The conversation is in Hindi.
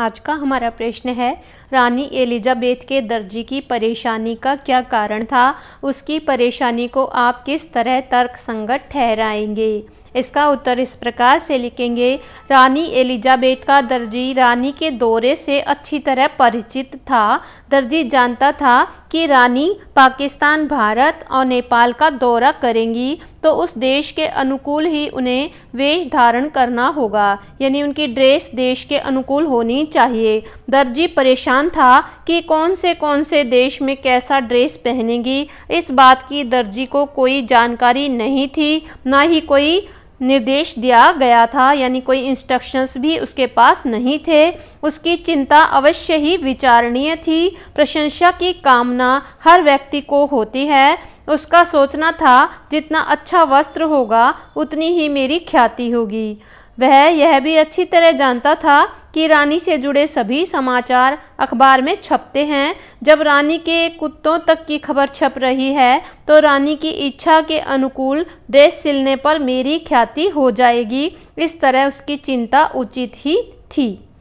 आज का हमारा प्रश्न है रानी एलिजाबेथ के दर्जी की परेशानी का क्या कारण था उसकी परेशानी को आप किस तरह तर्क संगत ठहराएंगे इसका उत्तर इस प्रकार से लिखेंगे रानी एलिजाबेथ का दर्जी रानी के दौरे से अच्छी तरह परिचित था दर्जी जानता था की रानी पाकिस्तान भारत और नेपाल का दौरा करेंगी तो उस देश के अनुकूल ही उन्हें वेश धारण करना होगा यानी उनकी ड्रेस देश के अनुकूल होनी चाहिए दर्जी परेशान था कि कौन से कौन से देश में कैसा ड्रेस पहनेगी इस बात की दर्जी को कोई जानकारी नहीं थी ना ही कोई निर्देश दिया गया था यानी कोई इंस्ट्रक्शंस भी उसके पास नहीं थे उसकी चिंता अवश्य ही विचारणीय थी प्रशंसा की कामना हर व्यक्ति को होती है उसका सोचना था जितना अच्छा वस्त्र होगा उतनी ही मेरी ख्याति होगी वह यह भी अच्छी तरह जानता था कि रानी से जुड़े सभी समाचार अखबार में छपते हैं जब रानी के कुत्तों तक की खबर छप रही है तो रानी की इच्छा के अनुकूल ड्रेस सिलने पर मेरी ख्याति हो जाएगी इस तरह उसकी चिंता उचित ही थी